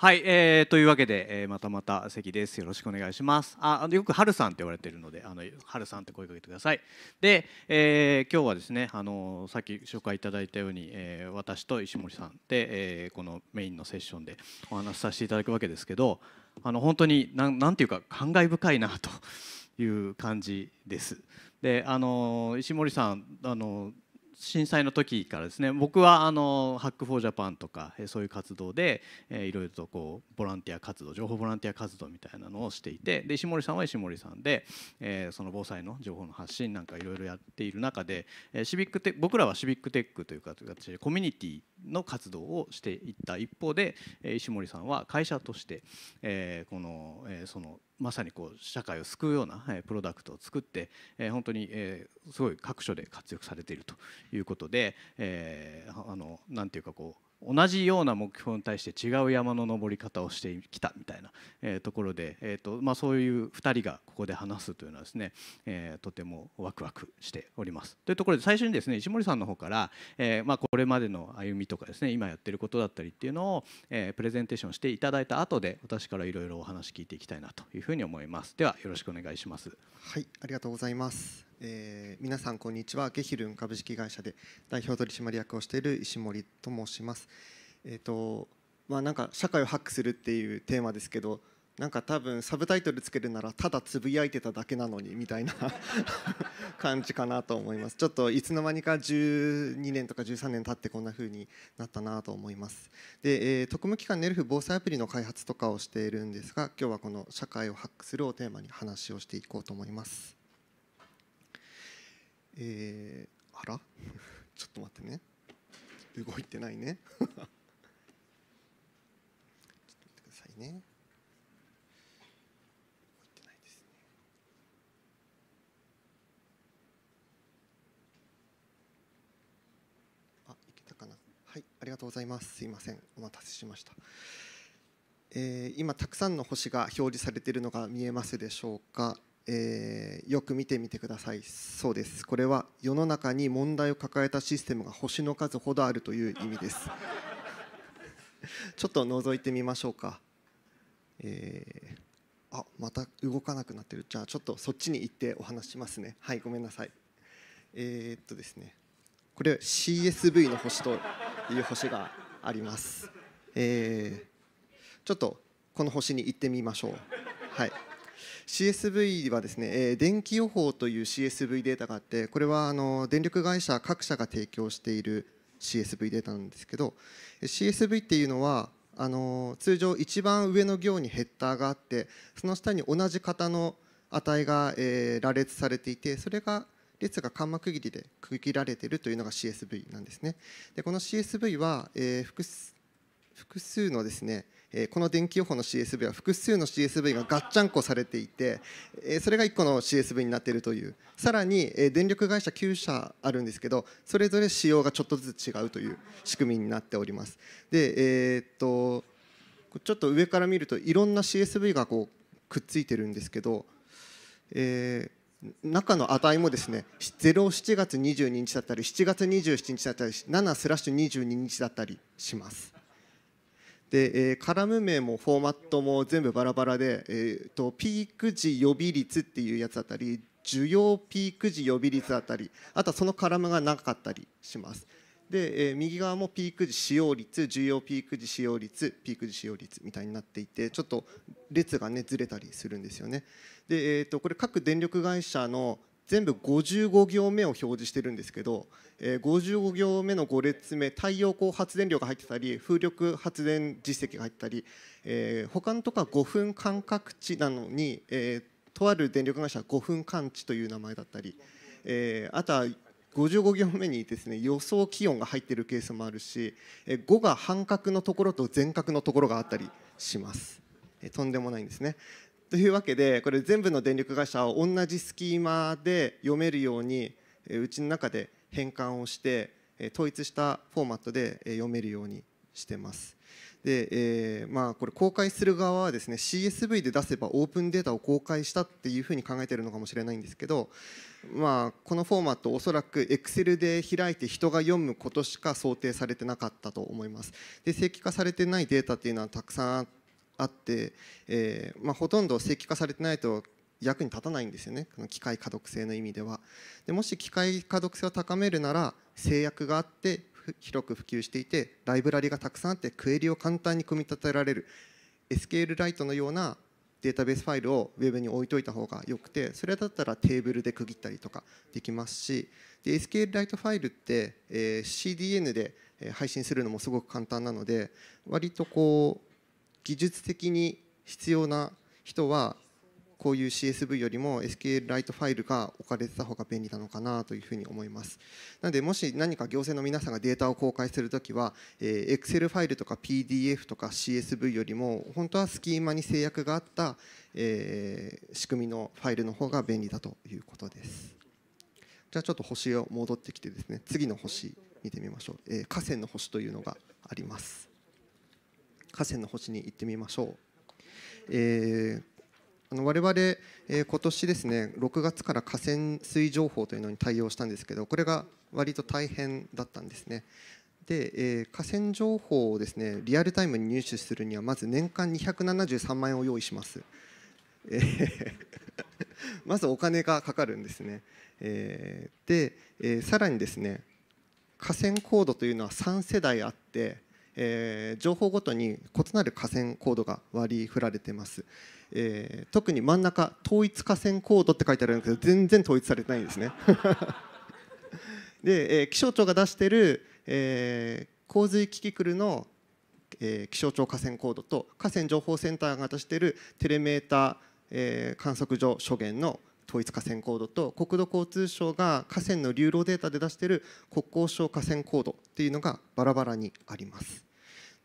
はい、えー、というわけで、えー、またまた関です。よろしくお願いします。あ、あのよく春さんって言われてるので、あの春さんって声かけてください。で、えー、今日はですね、あのさっき紹介いただいたように、えー、私と石森さんで、えー、このメインのセッションでお話しさせていただくわけですけど、あの本当になんなんていうか感慨深いなという感じです。で、あの石森さん、あの震災の時からですね僕はあのハック・フォー・ジャパンとかそういう活動でいろいろとこうボランティア活動情報ボランティア活動みたいなのをしていてで石森さんは石森さんで、えその防災の情報の発信なんかいろいろやっている中で、えシビックテ僕らはシビックテックという形でコミュニティの活動をしていった一方で、え石森さんは会社として、えこの、えそのまさにこう社会を救うようなプロダクトを作って、え本当に、えすごい各所で活躍されているということで、えあのなんていうかこう同じような目標に対して違う山の登り方をしてきたみたいな、えー、ところで、えーとまあ、そういう2人がここで話すというのはですね、えー、とてもワクワクしております。というところで最初にですね石森さんの方から、えー、まあ、これまでの歩みとかですね今やってることだったりっていうのを、えプレゼンテーションしていただいた後で私からいろいろお話聞いていきたいなというふうに思います。ではよろしくお願いします。はいありがとうございます。えー、皆さんこんにちはゲヒルン株式会社で代表取締役をしている石森と申します。えっ、ー、とまあなんか社会をハックするっていうテーマですけど、なんか多分サブタイトルつけるならただつぶやいてただけなのにみたいな 感じかなと思います。ちょっといつの間にか12年とか13年経ってこんな風になったなと思います。で、えー、特務機関ネルフ防災アプリの開発とかをしているんですが、今日はこの社会をハックするをテーマに話をしていこうと思います。えー、あら ちょっと待ってね動いてないね ちょっと待ってくださいね動いてないですねあいけたかなはいありがとうございますすいませんお待たせしましたえー、今たくさんの星が表示されているのが見えますでしょうかえー、よく見てみてくださいそうですこれは世の中に問題を抱えたシステムが星の数ほどあるという意味ですちょっと覗いてみましょうか、えー、あまた動かなくなってるじゃあちょっとそっちに行ってお話しますねはいごめんなさいえー、っとですねこれ CSV の星という星があります、えー、ちょっとこの星に行ってみましょう CSV はですね、えー、電気予報という CSV データがあってこれはあの電力会社各社が提供している CSV データなんですけど CSV っていうのはあの通常一番上の行にヘッダーがあってその下に同じ型の値が、えー、羅列されていてそれが列が間膜切りで区切られているというのが CSV なんですね。でこの CSV は、えー、複数のですねえこの電気予報の CSV は複数の CSV がガッチャンコされていて、えそれが1個の CSV になっているというさらに、え電力会社9社あるんですけどそれぞれ仕様がちょっとずつ違うという仕組みになっておりますでえー、っとちょっと上から見るといろんな CSV がこうくっついてるんですけど、えー、中の値もですね07月22日だったり7月27日だったり7スラッシュ22日だったりします。で、えー、カラム名もフォーマットも全部バラバラで、えーと、ピーク時予備率っていうやつだったり需要ピーク時予備率だったりあとはそのカラムが長かったりしますで、えー、右側もピーク時使用率需要ピーク時使用率ピーク時使用率みたいになっていてちょっと列がねずれたりするんですよねで、えーとこれ各電力会社の全部55行目を表示してるんですけど、えー、55行目の5列目太陽光発電量が入ってたり風力発電実績が入ったり、えー、他のとこは5分間隔地なのに、えー、とある電力会社は5分間地という名前だったり、えー、あとは55行目にですね予想気温が入っているケースもあるし5が半角のところと全角のところがあったりしますとんでもないんですねというわけでこれ全部の電力会社を同じスキーマで読めるようにうちの中で変換をして統一したフォーマットで読めるようにしてます。でえー、まあ、これ公開する側はですね CSV で出せばオープンデータを公開したっていうふうに考えてるのかもしれないんですけど、まあ、このフォーマットおそらく Excel で開いて人が読むことしか想定されてなかったと思いますで正規化されてないデータっていうのはたくさんあってあって、えーまあ、ほとんど正規化されてないと役に立たないんですよねこの機械可読性の意味ではでもし機械可読性を高めるなら制約があって広く普及していてライブラリがたくさんあってクエリを簡単に組み立てられる SQL ライトのようなデータベースファイルを Web に置いといた方がよくてそれだったらテーブルで区切ったりとかできますしで SQL ライトファイルって、えー、CDN で配信するのもすごく簡単なので割とこう技術的に必要な人はこういう CSV よりも SQL ライトファイルが置かれてた方が便利なのかなというふうに思います。なのでもし何か行政の皆さんがデータを公開するときは、え Excel ファイルとか PDF とか CSV よりも本当はスキーマに制約があった、え仕組みのファイルの方が便利だということです。じゃあちょっと星を戻ってきてですね次の星見てみましょう、え河川の星というのがあります。河川の星に行ってみましょう。えーあの我々、えー、今年ですね6月から河川水情報というのに対応したんですけどこれが割と大変だったんですね。で、えー、河川情報をですねリアルタイムに入手するにはまず年間273万円を用意します。えー まずお金がかかるんですね。えー、で、えー、さらにですね河川コードというのは3世代あってえー、情報ごとに異なる河川コードが割り振られてます、えー、特に真ん中統一河川コードって書いてあるんですけど全然統一されてないんですねで、えー、気象庁が出してる、え洪水キキクルの、え気象庁河川コードと河川情報センターが出してるテレメーター、え観測所諸元の統一河川コードと国土交通省が河川の流路データで出している国交省河川コードっていうのがバラバラにあります。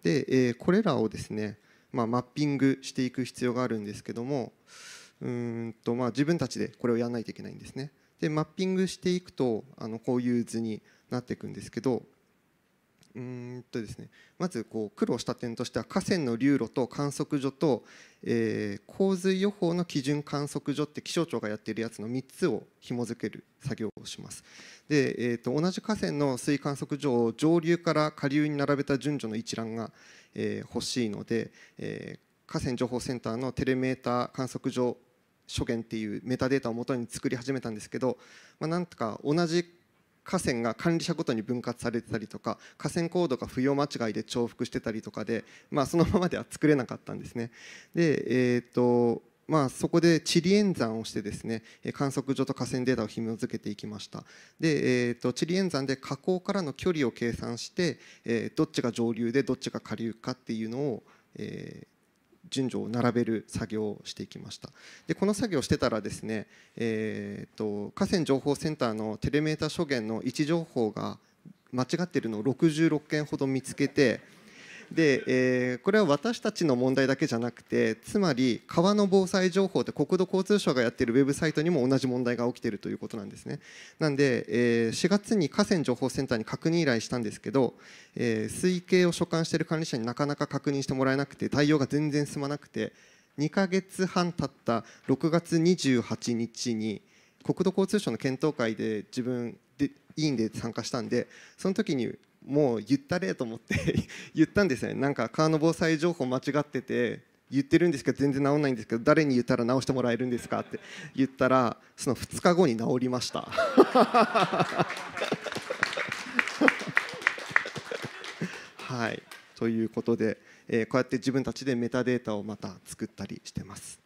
で、えー、これらをですね、まあ、マッピングしていく必要があるんですけどもうんと、まあ、自分たちでこれをやらないといけないんですね。でマッピングしていくとあのこういう図になっていくんですけどうんとですね、まずこう苦労した点としては河川の流路と観測所と、えー、洪水予報の基準観測所って気象庁がやっているやつの3つを紐付ける作業をしますで、えー、と同じ河川の水位観測所を上流から下流に並べた順序の一覧が、えー、欲しいので、えー、河川情報センターのテレメーター観測所所見っていうメタデータをもとに作り始めたんですけど、まあ、なんとか同じ河川が管理者ごとに分割されてたりとか河川コードが不要間違いで重複してたりとかで、まあ、そのままでは作れなかったんですね。でえーとまあ、そこで地理演算をしてですね観測所と河川データを紐付けていきましたで、えーと、と地理演算で河口からの距離を計算して、えー、どっちが上流でどっちが下流かっていうのを、えー、順序を並べる作業をしていきましたでこの作業をしてたらですね、えーと、と河川情報センターのテレメータ諸言の位置情報が間違っているのを66件ほど見つけてで、えー、これは私たちの問題だけじゃなくてつまり川の防災情報って国土交通省がやっているウェブサイトにも同じ問題が起きているということなんですねなんで、えー、4月に河川情報センターに確認依頼したんですけど、えー、推計を所管している管理者になかなか確認してもらえなくて対応が全然進まなくて2か月半経った6月28日に国土交通省の検討会で自分で委員で参加したんでその時にもう言ったれと思って 言ったんですねなんか川の防災情報間違ってて言ってるんですけど全然治らないんですけど誰に言ったら治してもらえるんですかって言ったらその2日後に治りました はいということで、えー、こうやって自分たちでメタデータをまた作ったりしてます。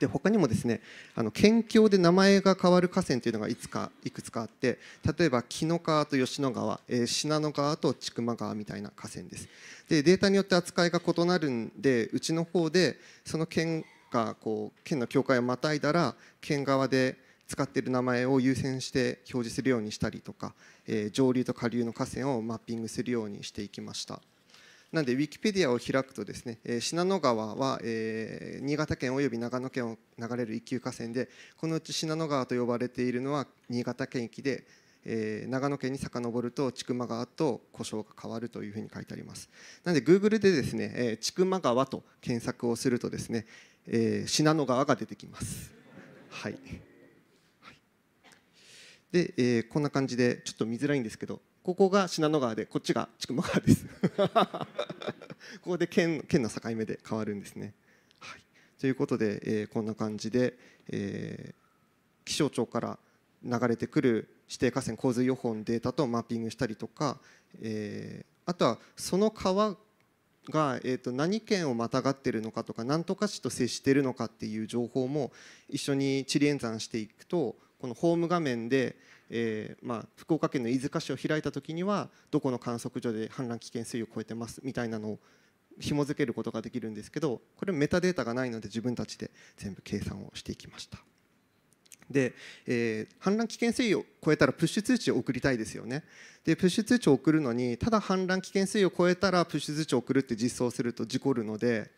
で他にもですねあの県境で名前が変わる河川というのがいつかいくつかあって例えば紀の川と吉野川、えー、信濃川と千曲川みたいな河川ですでデータによって扱いが異なるんでうちの方でその県がこう県の境界をまたいだら県側で使っている名前を優先して表示するようにしたりとか、えー、上流と下流の河川をマッピングするようにしていきました。なんでウィキペディアを開くとですね、えー、信濃川は、えー、新潟県および長野県を流れる一級河川でこのうち信濃川と呼ばれているのは新潟県域で、えー、長野県に遡ると千曲川と故障が変わるというふうに書いてありますなので Google でですね、えー、千曲川と検索をするとですね、えー、信濃川が出てきますはいで、えー、こんな感じでちょっと見づらいんですけどここが信濃川でこっちが千曲川です ここで県県の境目で変わるんですね。はい、ということで、えー、こんな感じで、えー、気象庁から流れてくる指定河川洪水予報のデータとマッピングしたりとか、えー、あとはその川が、えー、と何県をまたがってるのかとか何とか市と接してるのかっていう情報も一緒に地理演算していくとこのホーム画面で、えー、まあ、福岡県の飯塚市を開いた時にはどこの観測所で氾濫危険水位を超えてますみたいなのを紐付けることができるんですけどこれメタデータがないので自分たちで全部計算をしていきました。で、えー、氾濫危険水位を超えたらプッシュ通知を送りたいですよねでプッシュ通知を送るのにただ氾濫危険水位を超えたらプッシュ通知を送るって実装すると事故るので、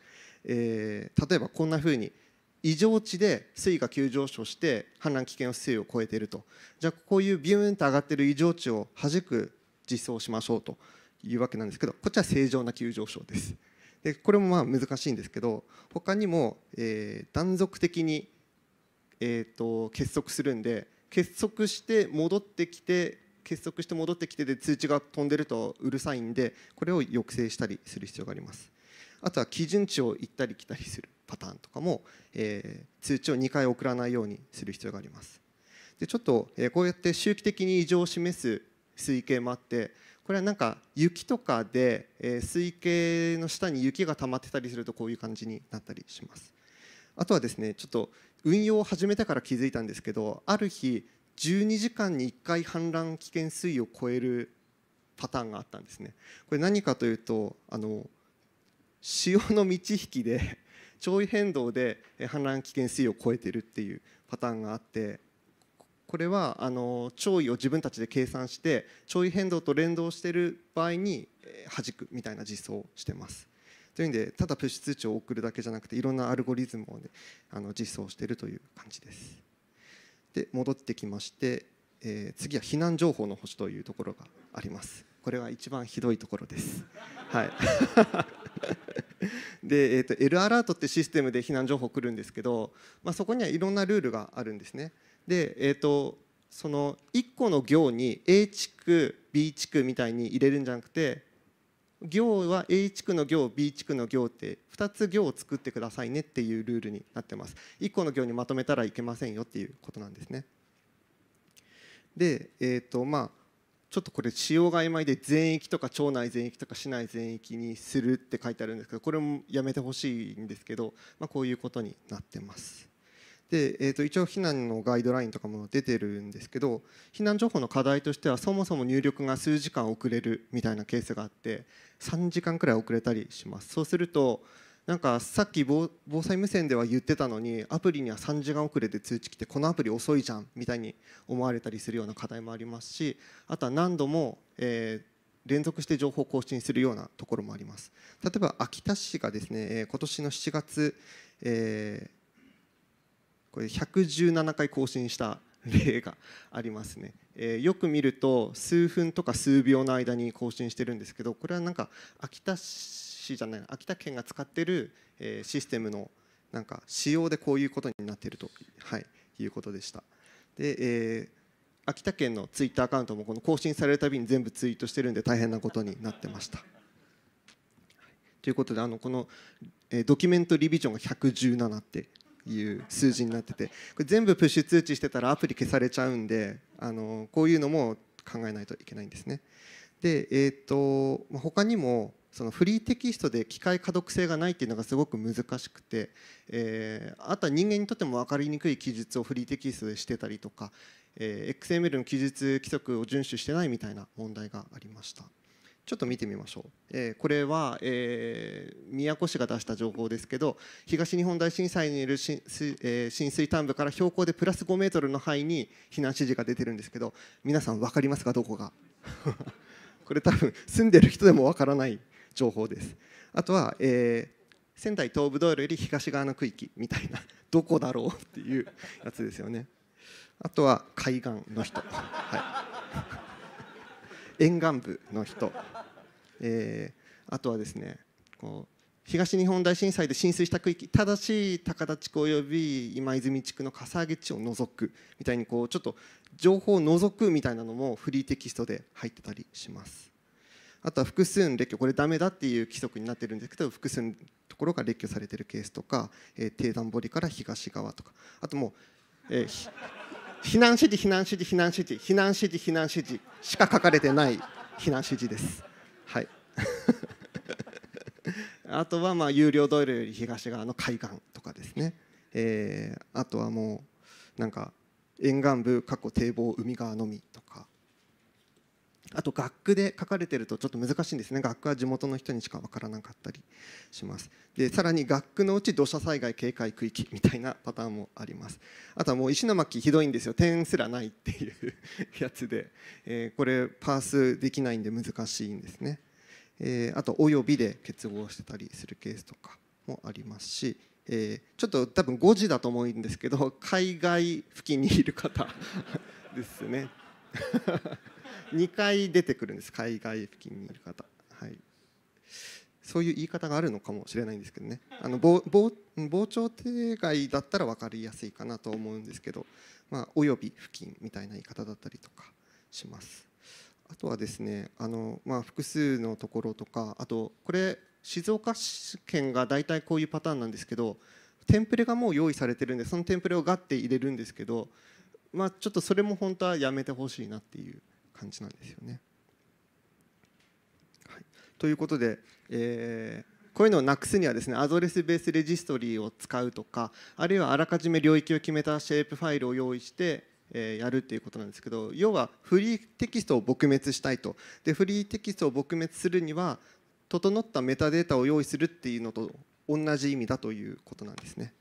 えー、例えばこんなふうに異常値で水位が急上昇して氾濫危険水位を超えているとじゃあこういうビューンと上がっている異常値をはじく実装しましょうというわけなんですけどこっちは正常な急上昇です。でこれもまあ難しいんですけど他にも、えー、断続的に、えー、と結束するんで結束して戻ってきて結束して戻ってきてで通知が飛んでるとうるさいんでこれを抑制したりする必要がありますあとは基準値を行ったり来たりするパターンとかも、えー、通知を2回送らないようにする必要があります。でちょっと、えー、こうやって周期的に異常を示す推計もあってこれはなんか雪とかで、えー、水系の下に雪が溜まってたりするとこういう感じになったりします。あとはですねちょっと運用を始めてから気づいたんですけどある日12時間に1回氾濫危険水位を超えるパターンがあったんですね。これ何かというとあの潮の満ち引きで潮位変動で氾濫危険水位を超えてるっていうパターンがあってこれはあの潮位を自分たちで計算して潮位変動と連動している場合に弾くみたいな実装をしてます。というのでただプッシュ通知を送るだけじゃなくていろんなアルゴリズムを、ね、あの実装しているという感じです。で戻ってきまして、え次は避難情報の保守というところがあります。これは一番ひどいところです。はいで、えーと、L アラートってシステムで避難情報来るんですけど、まあ、そこにはいろんなルールがあるんですね。で、えーと、とその1個の行に A 地区 B 地区みたいに入れるんじゃなくて行は A 地区の行 B 地区の行って2つ行を作ってくださいねっていうルールになってます1個の行にまとめたらいけませんよっていうことなんですねでえっ、ー、とまあちょっとこれ使用が曖昧で全域とか町内全域とか市内全域にするって書いてあるんですけどこれもやめてほしいんですけど、まあ、こういうことになってます。で、えー、と一応避難のガイドラインとかも出てるんですけど避難情報の課題としてはそもそも入力が数時間遅れるみたいなケースがあって3時間くらい遅れたりします。そうするとなんかさっき防災無線では言ってたのにアプリには3時間遅れで通知来てこのアプリ遅いじゃんみたいに思われたりするような課題もありますしあとは何度も、え連続して情報更新するようなところもあります例えば秋田市がですね今年の7月、えこれ117回更新した 例がありますね、えー、よく見ると数分とか数秒の間に更新してるんですけどこれはなんか秋田市じゃない秋田県が使ってる、えー、システムのなんか仕様でこういうことになっていると、はい、いうことでした。で、えー秋田県のツイッターアカウントもこの更新されるたびに全部ツイートしてるんで大変なことになってました。ということであのこのドキュメントリビジョンが117っていう数字になっててこれ全部プッシュ通知してたらアプリ消されちゃうんであのこういうのも考えないといけないんですね。で、えーとま他にもそのフリーテキストで機械可読性がないっていうのがすごく難しくて、えー、あとは人間にとっても分かりにくい記述をフリーテキストでしてたりとか、えー、XML の記述規則を遵守してないみたいな問題がありました。ちょっと見てみましょう、えー、これは、えー、宮古市が出した情報ですけど東日本大震災による浸水,、えー、浸水端部から標高でプラス5メートルの範囲に避難指示が出てるんですけど皆さん分かりますかどこが これ多分住んでる人でも分からない情報ですあとは、えー、仙台東部道路より東側の区域みたいなどこだろうっていうやつですよねあとは海岸の人はい沿岸部の人、えー、あとはですねこう東日本大震災で浸水した区域正しい高田地区および今泉地区のかさ上げ地を除くみたいにこうちょっと情報を除くみたいなのもフリーテキストで入ってたりしますあとは複数の列挙これダメだっていう規則になってるんですけど複数のところが列挙されてるケースとか、えー、低段堀から東側とかあともう、えー避難指示避難指示避難指示避難指示避難指示しか書かれてない避難指示ですはい あとはまあ有料道路より東側の海岸とかですね、えー、あとはもうなんか沿岸部過去堤防海側のみとかあと学区で書かれてるとちょっと難しいんですね学区は地元の人にしか分からなかったりしますでさらに学区のうち土砂災害警戒区域みたいなパターンもありますあとはもう石巻ひどいんですよ点すらないっていうやつで、えー、これパースできないんで難しいんですね、えー、あと「および」で結合してたりするケースとかもありますしえー、ちょっと多分5時だと思うんですけど海外付近にいる方ですね2回出てくるんです海外付近にいる方はいそういう言い方があるのかもしれないんですけどねあの傍聴定外だったら分かりやすいかなと思うんですけど、まあ、および付近みたいな言い方だったりとかしますあとはですねあの、まあ、複数のところとかあとこれ静岡県が大体こういうパターンなんですけどテンプレがもう用意されてるんでそのテンプレをガッて入れるんですけど、まあ、ちょっとそれも本当はやめてほしいなっていう感じなんですよね。はい、ということで、えー、こういうのをなくすにはですねアドレスベースレジストリーを使うとかあるいはあらかじめ領域を決めたシェイプファイルを用意してやるっていうことなんですけど要はフリーテキストを撲滅したいとでフリーテキストを撲滅するには整ったメタデータを用意するっていうのと同じ意味だということなんですね。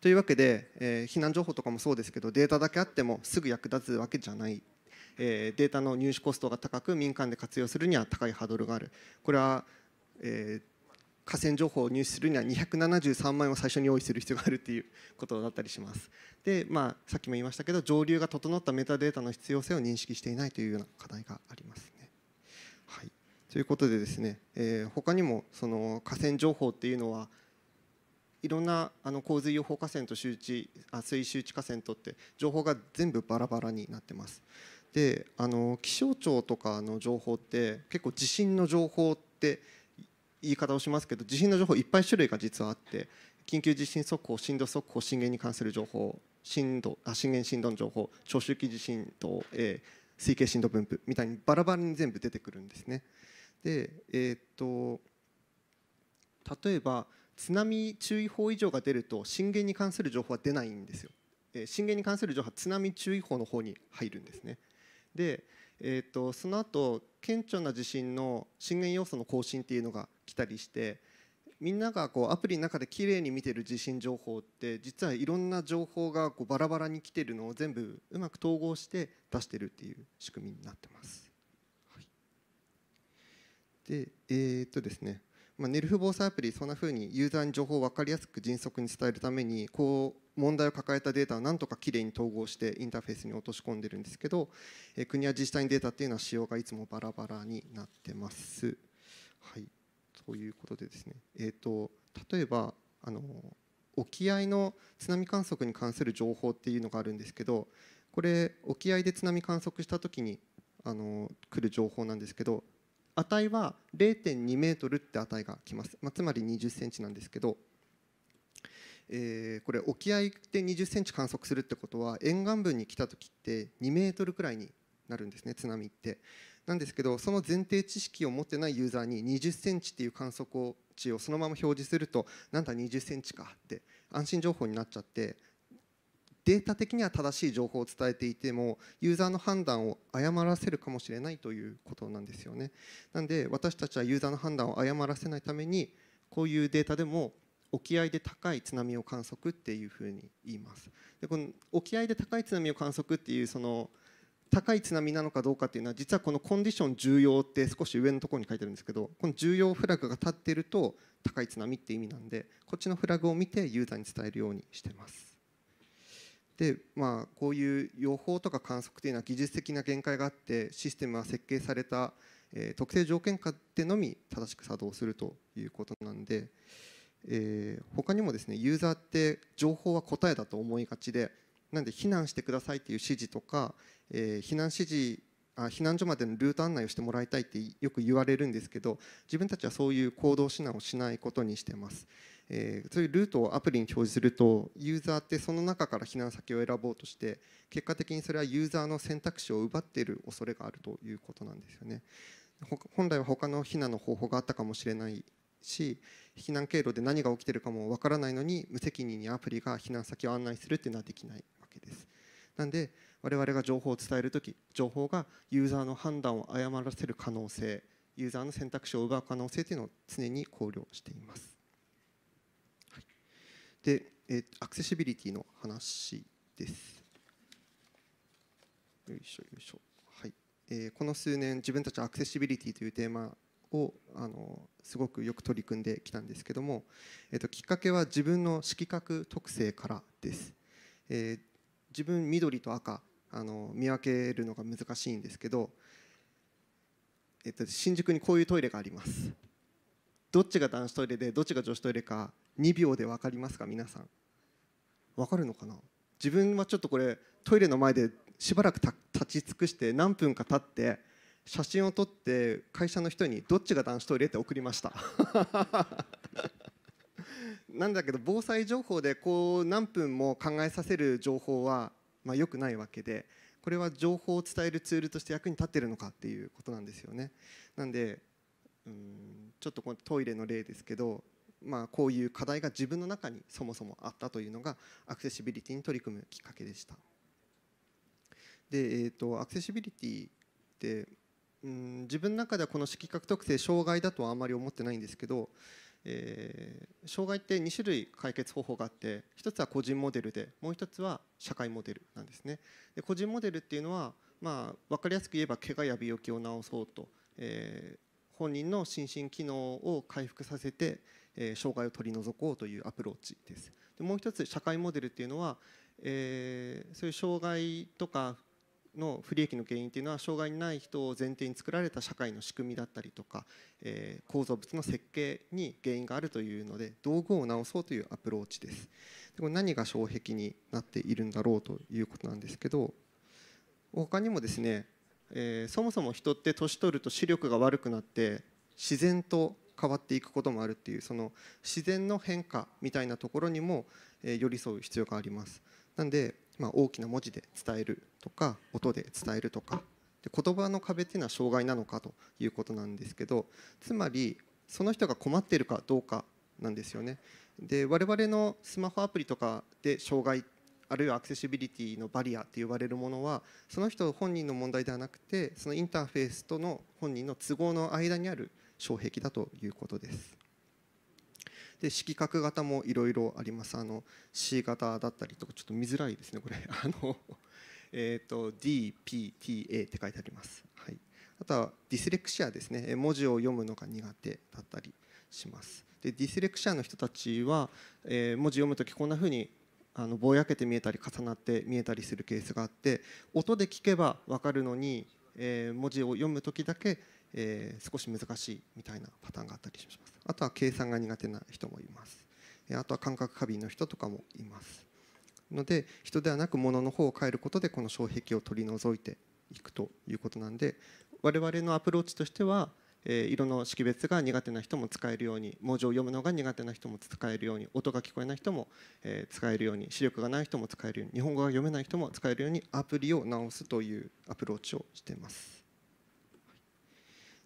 というわけで、え避難情報とかもそうですけどデータだけあってもすぐ役立つわけじゃないえデータの入手コストが高く民間で活用するには高いハードルがあるこれは、え河川情報を入手するには273万円を最初に用意する必要があるということだったりしますで、まあ、さっきも言いましたけど上流が整ったメタデータの必要性を認識していないというような課題がありますね。はい、ということでですね、えー、他にもその河川情報っていうのはいろんなあの洪水予報河川と周知あ水周知河川とって情報が全部バラバラになってます。であの気象庁とかの情報って結構地震の情報って言い方をしますけど地震の情報いっぱい種類が実はあって緊急地震速報震度速報震源に関する情報震度あ震源震度の情報長周期地震動、えー、推計震度分布みたいにバラバラに全部出てくるんですね。でえー、っと例えば津波注意報以上が出ると震源に関する情報は出ないんですよ。えー、震源に関する情報は津波注意報の方に入るんですね。で、えーと、その後顕著な地震の震源要素の更新っていうのが来たりしてみんながこうアプリの中できれいに見てる地震情報って実はいろんな情報がこうバラバラに来てるのを全部うまく統合して出してるっていう仕組みになってます。はい、でえー、っとですねまあ、ネルフ防災アプリそんなふうにユーザーに情報を分かりやすく迅速に伝えるためにこう問題を抱えたデータをなんとかきれいに統合してインターフェースに落とし込んでるんですけど、え国や自治体のデータっていうのは仕様がいつもバラバラになってます。はいということでですね、えーと、と例えばあの沖合の津波観測に関する情報っていうのがあるんですけどこれ沖合で津波観測した時にあの来る情報なんですけど値は0.2メートルって値が来ます、まあ、つまり20センチなんですけどえー、これ沖合で20センチ観測するってことは沿岸部に来た時って2メートルくらいになるんですね津波って。なんですけどその前提知識を持ってないユーザーに20センチっていう観測を値をそのまま表示するとなんだ20センチかって安心情報になっちゃってデータ的には正しい情報を伝えていてもユーザーの判断を誤らせるかもしれないということなんですよね。なんで私たちはユーザーの判断を誤らせないためにこういうデータでも沖合で高い津波を観測っていうふうに言いますでこの沖合で高い津波を観測っていうその高い津波なのかどうかっていうのは実はこのコンディション重要って少し上のところに書いてあるんですけどこの重要フラグが立ってると高い津波って意味なんでこっちのフラグを見てユーザーに伝えるようにしてますでまあこういう予報とか観測っていうのは技術的な限界があってシステムは設計された特定条件下でのみ正しく作動するということなんでえー、他にもですねユーザーって情報は答えだと思いがちでなんで避難してくださいっていう指示とか、えー、避難指示あ避難所までのルート案内をしてもらいたいってよく言われるんですけど自分たちはそういう行動指南をしないことにしてます、えー、そういうルートをアプリに表示するとユーザーってその中から避難先を選ぼうとして結果的にそれはユーザーの選択肢を奪っている恐れがあるということなんですよね本来は他の避難の方法があったかもしれないし避難経路で何が起きてるかもわからないのに無責任にアプリが避難先を案内するっていうのはできないわけです。なんで我々が情報を伝える時情報がユーザーの判断を誤らせる可能性ユーザーの選択肢を奪う可能性というのを常に考慮しています。はい、で、えアクセシビリティの話です。よいしょよいしょ。はいえー、この数年自分たちはアクセシビリティというテーマをあのすごくよく取り組んできたんですけども、えっと、きっかけは自分の色覚特性からです、えー、自分緑と赤あの見分けるのが難しいんですけど、えっと、新宿にこういうトイレがありますどっちが男子トイレでどっちが女子トイレか2秒で分かりますか皆さん分かるのかな自分はちょっとこれトイレの前でしばらく立ち尽くして何分か経って写真を撮って会社の人にどっちが男子トイレって送りました なんだけど防災情報でこう何分も考えさせる情報はまあ良くないわけでこれは情報を伝えるツールとして役に立ってるのかっていうことなんですよね。なんでうんちょっとこのトイレの例ですけど、まあ、こういう課題が自分の中にそもそもあったというのがアクセシビリティに取り組むきっかけでした。で、えっと、とアクセシビリティってうん自分の中ではこの色覚特性障害だとはあまり思ってないんですけど、えー、障害って2種類解決方法があって1つは個人モデルでもう1つは社会モデルなんですねで個人モデルっていうのは、まあ、分かりやすく言えば怪我や病気を治そうと、えー、本人の心身機能を回復させて、えー、障害を取り除こうというアプローチですでもう1つ社会モデルっていうのは、えー、そういう障害とかの不利益の原因というのは障害のない人を前提に作られた社会の仕組みだったりとか、えー、構造物の設計に原因があるというので道具を直そうというアプローチですでこれ何が障壁になっているんだろうということなんですけど他にもですね、えー、そもそも人って年取ると視力が悪くなって自然と変わっていくこともあるっていうその自然の変化みたいなところにも寄り添う必要がありますなんでまあ、大きな文字で伝えるとか音で伝えるとかで言葉の壁っていうのは障害なのかということなんですけどつまりその人が困っているかどうかなんですよね。で我々のスマホアプリとかで障害あるいはアクセシビリティのバリアって言われるものはその人本人の問題ではなくてそのインターフェースとの本人の都合の間にある障壁だということです。で色覚型もいろいろありますあの C 型だったりとかちょっと見づらいですねこれ あの、えーと、DPTA って書いてあります、はい、あとはディスレクシアですね文字を読むのが苦手だったりしますでディスレクシアの人たちは、えー、文字読むときこんなふうにあのぼやけて見えたり重なって見えたりするケースがあって音で聞けば分かるのに、えー、文字を読む時だけえー、少し難しいみたいなパターンがあったりしますあとは計算が苦手な人もいますあとは感覚過敏の人とかもいますので人ではなく物の方を変えることでこの障壁を取り除いていくということなんで我々のアプローチとしては色の識別が苦手な人も使えるように文字を読むのが苦手な人も使えるように音が聞こえない人も使えるように視力がない人も使えるように日本語が読めない人も使えるようにアプリを直すというアプローチをしています。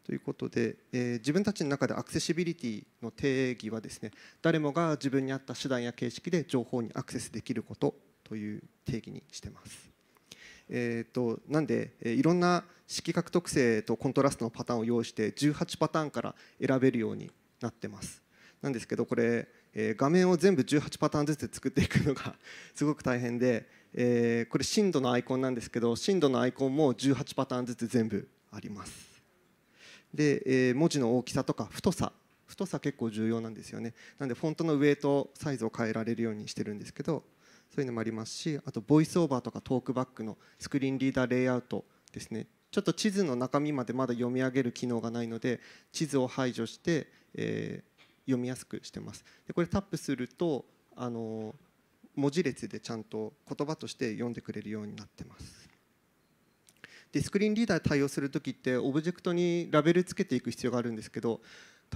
ということで、えー、自分たちの中でアクセシビリティの定義はですね誰もが自分に合った手段や形式で情報にアクセスできることという定義にしてます。えーと、なんで、えいろんな色覚特性とコントラストのパターンを用意して18パターンから選べるようになってますなんですけどこれ、え画面を全部18パターンずつ作っていくのが すごく大変で、えー、これ震度のアイコンなんですけど震度のアイコンも18パターンずつ全部ありますで、えー、文字の大きさとか太さ太さ結構重要なんですよねなのでフォントのウェイトサイズを変えられるようにしてるんですけどそういうのもありますしあとボイスオーバーとかトークバックのスクリーンリーダーレイアウトですねちょっと地図の中身までまだ読み上げる機能がないので地図を排除して、えー、読みやすくしてますでこれタップするとあの文字列でちゃんと言葉として読んでくれるようになってますディスクリーンリーダー対応する時ってオブジェクトにラベルつけていく必要があるんですけど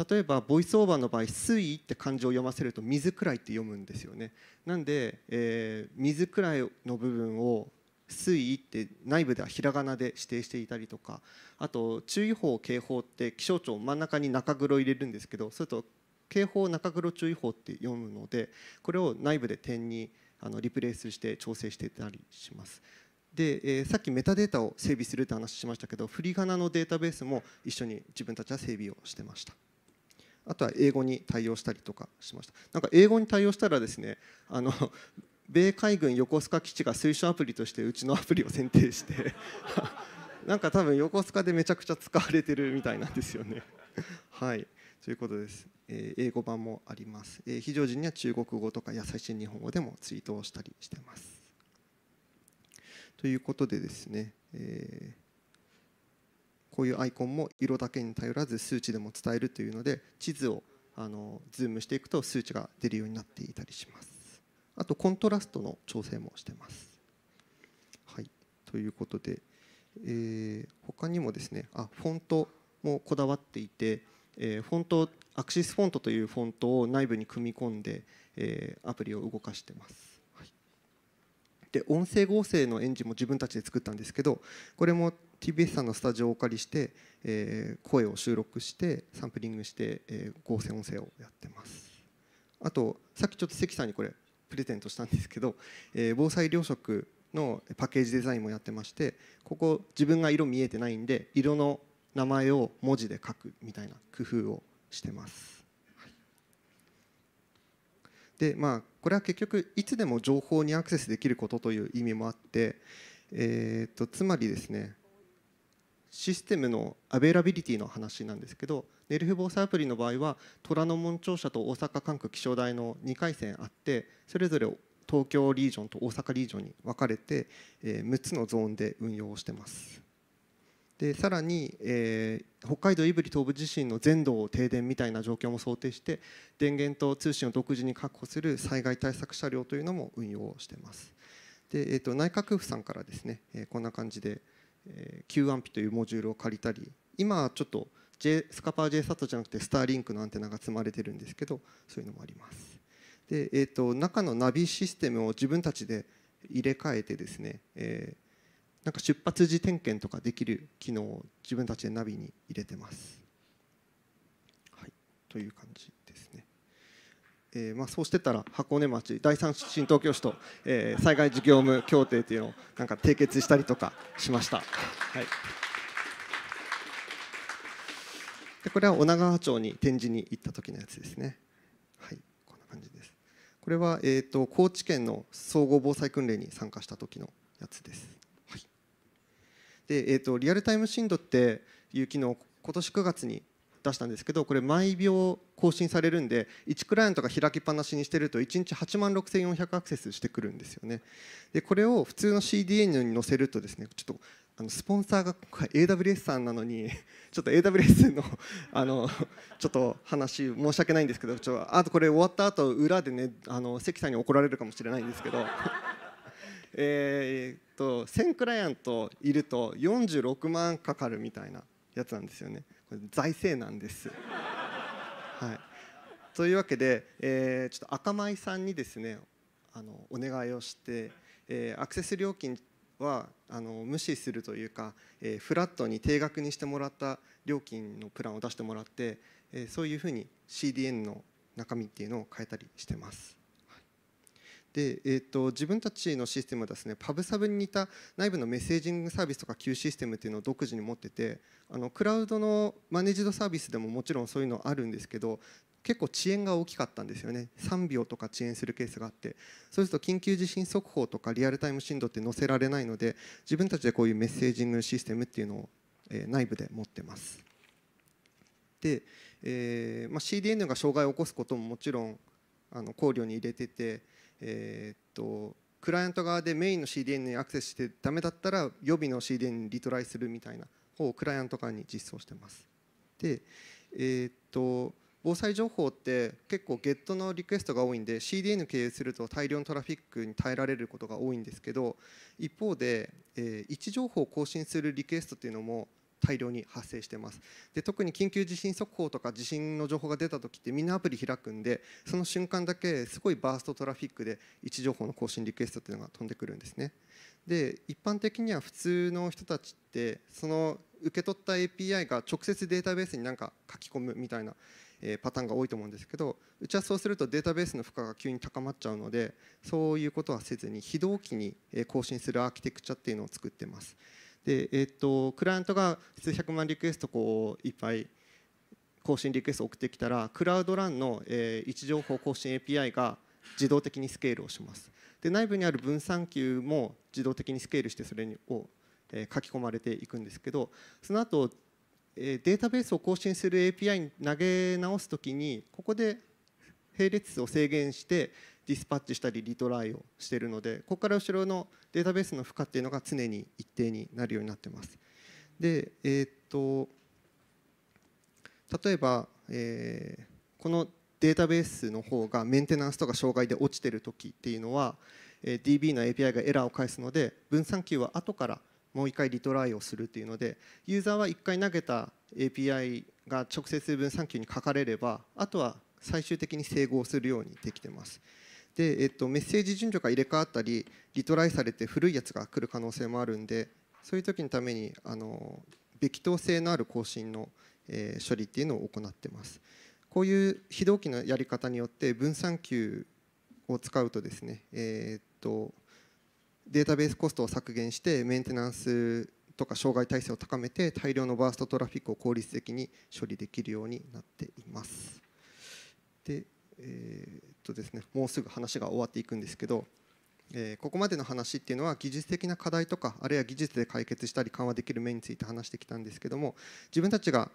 例えばボイスオーバーの場合「水位」って漢字を読ませると「水くらい」って読むんですよね。なんで、えー、水くらいの部分を水位って内部ではひらがなで指定していたりとかあと注意報警報って気象庁真ん中に中黒入れるんですけどそれと警報中黒注意報って読むのでこれを内部で点にあのリプレイスして調整してたりします。で、えー、さっきメタデータを整備するって話しましたけど振り仮名のデータベースも一緒に自分たちは整備をしてましたあとは英語に対応したりとかしましたなんか英語に対応したらですねあの米海軍横須賀基地が推奨アプリとしてうちのアプリを選定して なんか多分横須賀でめちゃくちゃ使われてるみたいなんですよねはいということです、えー、英語版もあります、えー、非常時には中国語とか優しい日本語でもツイートをしたりしてますということでですね、えー、こういうアイコンも色だけに頼らず数値でも伝えるというので地図をあのズームしていくと数値が出るようになっていたりしますあとコントラストの調整もしてますはいということで、えー、他にもですねあフォントもこだわっていて、えー、フォントアクシスフォントというフォントを内部に組み込んで、えー、アプリを動かしてますで音声合成のエンジンも自分たちで作ったんですけどこれも TBS さんのスタジオをお借りして、えー、声を収録してサンプリングして、えー、合成音声をやってますあとさっきちょっと関さんにこれプレゼントしたんですけど、えー、防災糧食のパッケージデザインもやってましてここ自分が色見えてないんで色の名前を文字で書くみたいな工夫をしてますでまあこれは結局いつでも情報にアクセスできることという意味もあって、えー、とつまりですねシステムのアベラビリティの話なんですけどネルフ防災アプリの場合は虎ノ門庁舎と大阪管区気象台の2回線あってそれぞれ東京リージョンと大阪リージョンに分かれて、えー、6つのゾーンで運用をしてます。でさらに、えー、北海道胆振東部地震の全土を停電みたいな状況も想定して電源と通信を独自に確保する災害対策車両というのも運用していますで、えーと、内閣府さんからですね、えー、こんな感じで、えー、Q 安否というモジュールを借りたり今ちょっと、J、スカパー JSAT じゃなくてスターリンクのアンテナが積まれてるんですけどそういうのもありますで、えーと、と中のナビシステムを自分たちで入れ替えてですね、えーなんか出発時点検とかできる機能を自分たちでナビに入れてます。はい、という感じですね。えーまあ、そうしてたら箱根町第三新東京市と、えー、災害事業務協定というのをなんか締結したりとかしました。はいでこれは女川町に展示に行った時のやつですね。はい、こんな感じです。これはえっ、ー、と高知県の総合防災訓練に参加した時のやつです。で、えーと、リアルタイム振動っていう機能を今年9月に出したんですけどこれ毎秒更新されるんで1クライアントが開きっぱなしにしてると1日8万6400アクセスしてくるんですよねでこれを普通の CDN に載せるとですねちょっとあのスポンサーが AWS さんなのに ちょっと AWS のあのちょっと話申し訳ないんですけどちょあとこれ終わった後裏でねあの関さんに怒られるかもしれないんですけどえー、っと1000クライアントいると46万かかるみたいなやつなんですよねこれ財政なんです はいというわけで、えー、ちょっと赤米さんにですねあのお願いをして、えー、アクセス料金はあの無視するというか、えー、フラットに定額にしてもらった料金のプランを出してもらって、えー、そういうふうに CDN の中身っていうのを変えたりしてます。で、えーと、自分たちのシステムはですね PubSub に似た内部のメッセージングサービスとか Q システムっていうのを独自に持っててあのクラウドのマネージドサービスでももちろんそういうのあるんですけど結構遅延が大きかったんですよね3秒とか遅延するケースがあってそうすると緊急地震速報とかリアルタイム振動って載せられないので自分たちでこういうメッセージングシステムっていうのを、え内部で持ってます。で、えーまあ、CDN が障害を起こすことももちろんあの考慮に入れててえー、っとクライアント側でメインの CDN にアクセスしてダメだったら予備の CDN にリトライするみたいな方をクライアント側に実装してます。で、えー、っと防災情報って結構ゲットのリクエストが多いんで CDN 経由すると大量のトラフィックに耐えられることが多いんですけど一方で、えー、位置情報を更新するリクエストっていうのも大量に発生してますで特に緊急地震速報とか地震の情報が出た時ってみんなアプリ開くんでその瞬間だけすごいバーストトラフィックで位置情報の更新リクエストっていうのが飛んでくるんですねで一般的には普通の人たちってその受け取った API が直接データベースになんか書き込むみたいなパターンが多いと思うんですけどうちはそうするとデータベースの負荷が急に高まっちゃうのでそういうことはせずに非同期に更新するアーキテクチャっていうのを作ってます。で、えっと、クライアントが数百万リクエストこういっぱい更新リクエスト送ってきたらクラウドランの、えー、位置情報更新 API が自動的にスケールをしますで内部にある分散球も自動的にスケールしてそれを、えー、書き込まれていくんですけどその後、えー、データベースを更新する API に投げ直す時にここで並列数を制限してディスパッチしたりリトライをしているのでここから後ろのデータベースの負荷っていうのが常に一定になるようになってます。でえー、っと例えば、えー、このデータベースの方がメンテナンスとか障害で落ちてる時っていうのは DB の API がエラーを返すので分散球は後からもう1回リトライをするっていうのでユーザーは1回投げた API が直接分散球に書かれればあとは最終的に整合するようにできてます。で、えっと、メッセージ順序が入れ替わったりリトライされて古いやつが来る可能性もあるんでそういう時のためにあのべき等性のある更新の、え処理っていうのを行ってますこういう非同期のやり方によって分散球を使うとですね、えー、っとデータベースコストを削減してメンテナンスとか障害体制を高めて大量のバーストトラフィックを効率的に処理できるようになっています。で、えーとですねもうすぐ話が終わっていくんですけど、えー、ここまでの話っていうのは技術的な課題とかあるいは技術で解決したり緩和できる面について話してきたんですけども自分たちが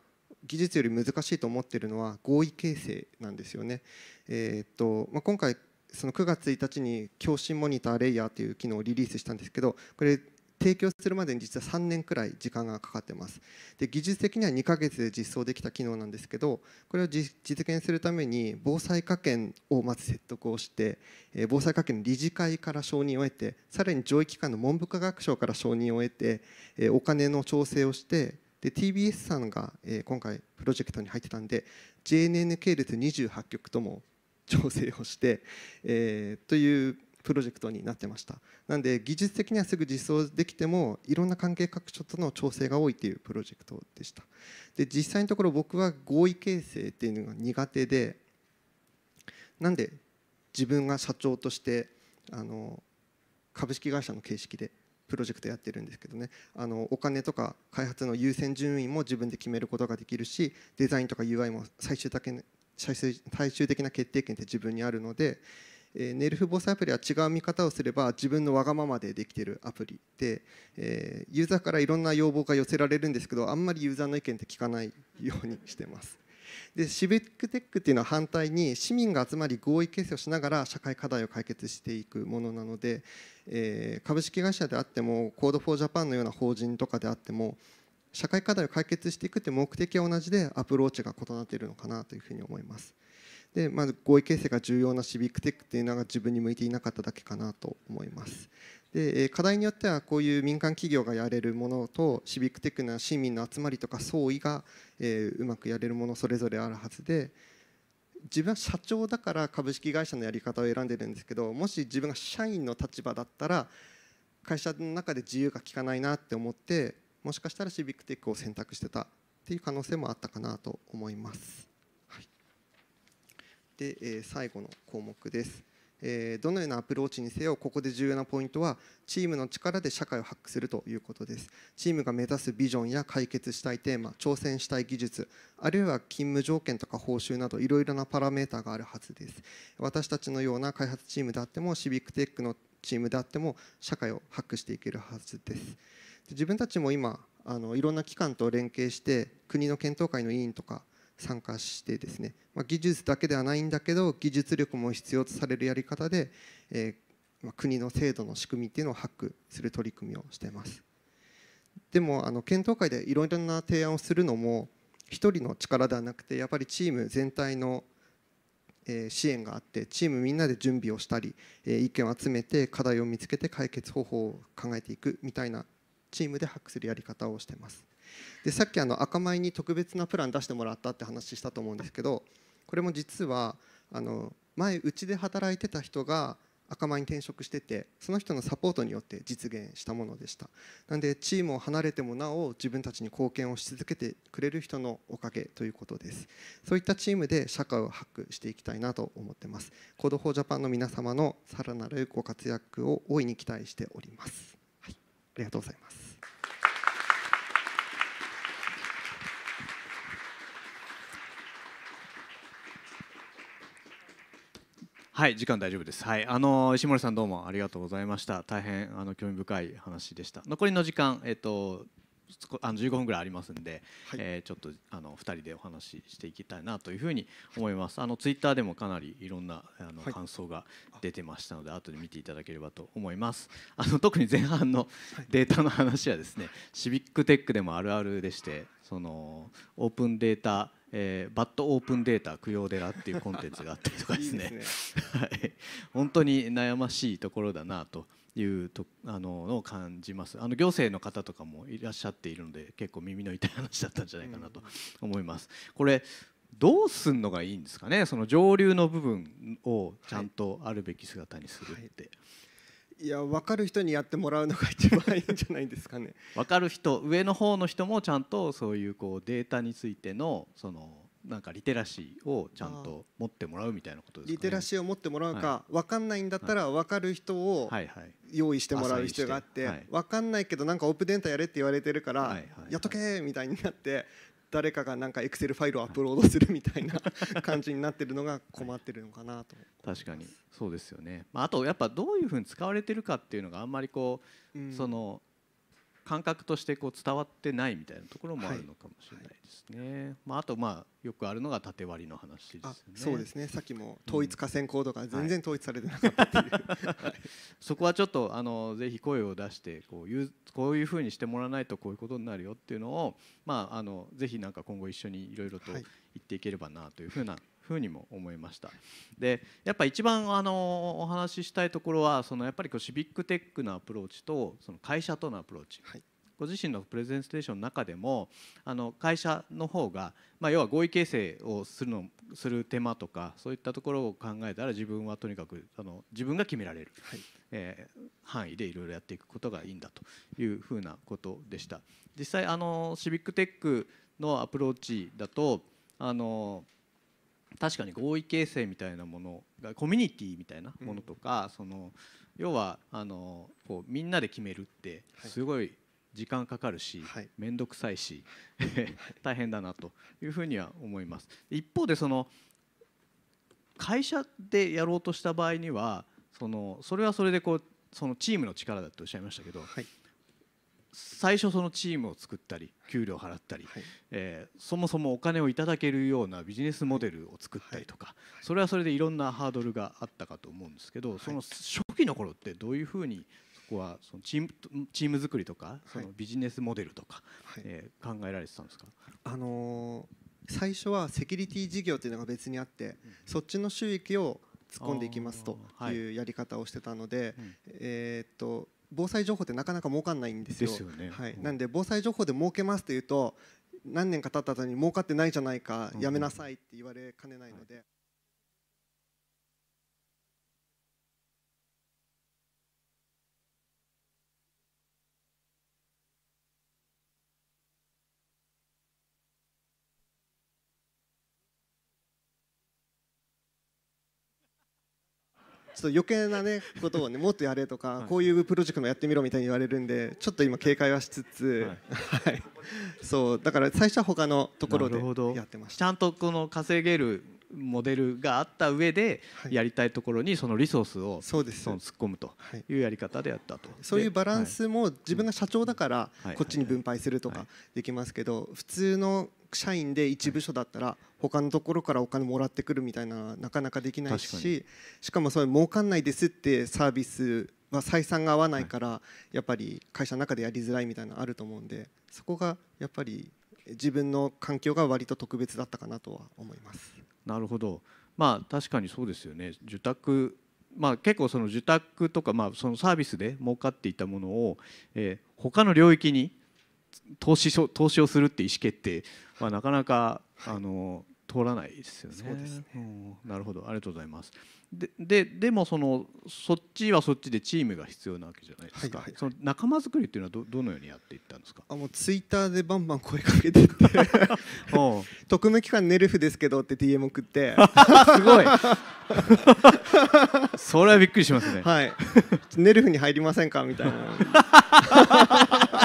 技術より難しいと思ってるのは合意形成なんですよね。えー、っとまあ、今回その9月1日に共振モニターレイヤーという機能をリリースしたんですけどこれ提供するまでに実は3年くらい時間がかかってますで技術的には2ヶ月で実装できた機能なんですけどこれを実現するために防災科研をまず説得をして、え防災科研の理事会から承認を得てさらに上位機関の文部科学省から承認を得て、えお金の調整をしてで TBS さんが、え今回プロジェクトに入ってたんで JNN 系列28局とも調整をして、えー、というプロジェクトになってましたなので技術的にはすぐ実装できてもいろんな関係各所との調整が多いというプロジェクトでしたで実際のところ僕は合意形成っていうのが苦手でなんで自分が社長としてあの株式会社の形式でプロジェクトやってるんですけどねあのお金とか開発の優先順位も自分で決めることができるしデザインとか UI も最終的最終的な決定権って自分にあるのでえー、ネルフ防災アプリは違う見方をすれば自分のわがままでできてるアプリで、えー、ユーザーからいろんな要望が寄せられるんですけどあんまりユーザーの意見って聞かないようにしてます。でシビックテックっていうのは反対に市民が集まり合意形成をしながら社会課題を解決していくものなので、えー、株式会社であっても Code ォージ Japan のような法人とかであっても社会課題を解決していくって目的は同じでアプローチが異なっているのかなというふうに思います。でまず合意形成が重要なシビックテックっていうのが自分に向いていなかっただけかなと思います。で課題によってはこういう民間企業がやれるものとシビックテックな市民の集まりとか総意が、えうまくやれるものそれぞれあるはずで自分は社長だから株式会社のやり方を選んでるんですけどもし自分が社員の立場だったら会社の中で自由が利かないなって思ってもしかしたらシビックテックを選択してたっていう可能性もあったかなと思います。で、えー、最後の項目です、えー、どのようなアプローチにせよここで重要なポイントはチームの力で社会を発揮するということですチームが目指すビジョンや解決したいテーマ挑戦したい技術あるいは勤務条件とか報酬などいろいろなパラメータがあるはずです私たちのような開発チームであってもシビックテックのチームであっても社会を発揮していけるはずです自分たちも今あのいろんな機関と連携して国の検討会の委員とか参加してですね、まあ、技術だけではないんだけど技術力も必要とされるやり方で、えー、まあ、国の制度の仕組みっていうのをハックする取り組みをしていますでもあの検討会でいろいろな提案をするのも1人の力ではなくてやっぱりチーム全体の支援があってチームみんなで準備をしたり意見を集めて課題を見つけて解決方法を考えていくみたいなチームでハックするやり方をしてますでさっきあの赤米に特別なプラン出してもらったって話したと思うんですけどこれも実はあの前うちで働いてた人が赤米に転職しててその人のサポートによって実現したものでしたなのでチームを離れてもなお自分たちに貢献をし続けてくれる人のおかげということですそういったチームで社会をハックしていきたいなと思ってます Code for Japan の皆様のさらなるご活躍を大いに期待しております、はい、ありがとうございますはい時間大丈夫ですはいあの石森さんどうもありがとうございました大変あの興味深い話でした残りの時間えっ、とあの15分ぐらいありますんで、はい、えー、ちょっとあの2人でお話ししていきたいなというふうに思います、はい、あのツイッターでもかなりいろんなあの感想が出てましたので、はい、後で見ていただければと思いますあの特に前半のデータの話はですね、シビックテックでもあるあるでしてそのオープンデータえー、バッドオープンデータ供養寺っていうコンテンツがあったりとかですねはい、本当に悩ましいところだなというとあののを感じますあの行政の方とかもいらっしゃっているので結構耳の痛い話だったんじゃないかなと思います。これどうすんのがいいんですかねその上流の部分をちゃんとあるべき姿にするって。はいはいいや分かる人にやってもらうのが一番いいんじゃないですかね 分かる人上の方の人もちゃんとそういうこうデータについてのそのなんかリテラシーをちゃんと持ってもらうみたいなことですか、ね、リテラシーを持ってもらうか、は分かんないんだったら分かる人を用意してもらう必要があって、は分かんないけどなんかオープンデータやれって言われてるから、やっとけみたいになって誰かがなんかエクセルファイルをアップロードするみたいな感じになってるのが困ってるのかなと確かにそうですよね、まあ、あとやっぱどういうふうに使われてるかっていうのがあんまりこう、うん、その感覚としてこう伝わってないみたいなところもあるのかもしれないですね。はい、まあ、あとまあよくあるのが縦割りの話です、ね、そうですね。さっきも統一河川コードが全然統一されてなかったそこはちょっとあのぜひ声を出してこういうこういうふうにしてもらわないとこういうことになるよっていうのをまああのぜひなんか今後一緒にいろいろと言っていければなというふうなふうにも思いましたでやっぱ一番あのお話ししたいところはそのやっぱりこうシビックテックのアプローチとその会社とのアプローチ、はい、ご自身のプレゼンステーションの中でもあの会社の方が、まあ、要は合意形成をするのする手間とかそういったところを考えたら自分はとにかくあの自分が決められる、はい、えー、範囲でいろいろやっていくことがいいんだというふうなことでした実際あのシビックテックのアプローチだとあの確かに合意形成みたいなものがコミュニティみたいなものとか、うん、その要はあのこうみんなで決めるってすごい時間かかるし面倒、はい、くさいし 大変だなというふうには思います。一方でその会社でやろうとした場合にはそのそれはそれでこうそのチームの力だとおっしゃいましたけど、はい、最初そのチームを作ったり給料を払ったり、はい、えー、そもそもお金をいただけるようなビジネスモデルを作ったりとか、はい、それはそれでいろんなハードルがあったかと思うんですけど、その初期の頃ってどういうふうにそこはそのチームチーム作りとかそのビジネスモデルとか、はい、えー、考えられてたんですか、あのー、最初はセキュリティ事業というのが別にあって、うん、そっちの収益を突っ込んでいきますというやり方をしてたので、えっと防災情報ってなかなか儲かんないんですよ。すよね、はい、なんで防災情報で儲けますとて言うと何年か経った後に儲かってないじゃないか、やめなさいって言われかねないので。ちょっと余計なねことをねもっとやれとか、こういうプロジェクトもやってみろみたいに言われるんでちょっと今警戒はしつつ、はい、そうだから最初は他のところでやってましたちゃんとこの稼げるモデルがあった上でやりたいところにそのリソースをその突っ込むというやり方でやったと、そういうバランスも自分が社長だからこっちに分配するとかできますけど普通の社員で一部署だったら他のところからお金もらってくるみたいなのはなかなかできないししかもそれ儲かんないですってサービスは採算が合わないからやっぱり会社の中でやりづらいみたいなのあると思うんでそこがやっぱり自分の環境が割と特別だったかなとは思います。なるほどまあ確かにそうですよね受託まあ、結構その受託とか、まあ、そのサービスで儲かっていたものを、えー、他の領域に投資投資をするって意思決定はなかなか、あの通らないですよね。そうですね、なるほどありがとうございます。でででもそのそっちはそっちでチームが必要なわけじゃないですか、はいはい、その仲間作りっていうのはどどのようにやっていったんですかあもうツイッターでバンバン声かけてって特務機関ネルフですけどって DM 送ってすごいそれはびっくりしますねはいネルフに入りませんかみたいな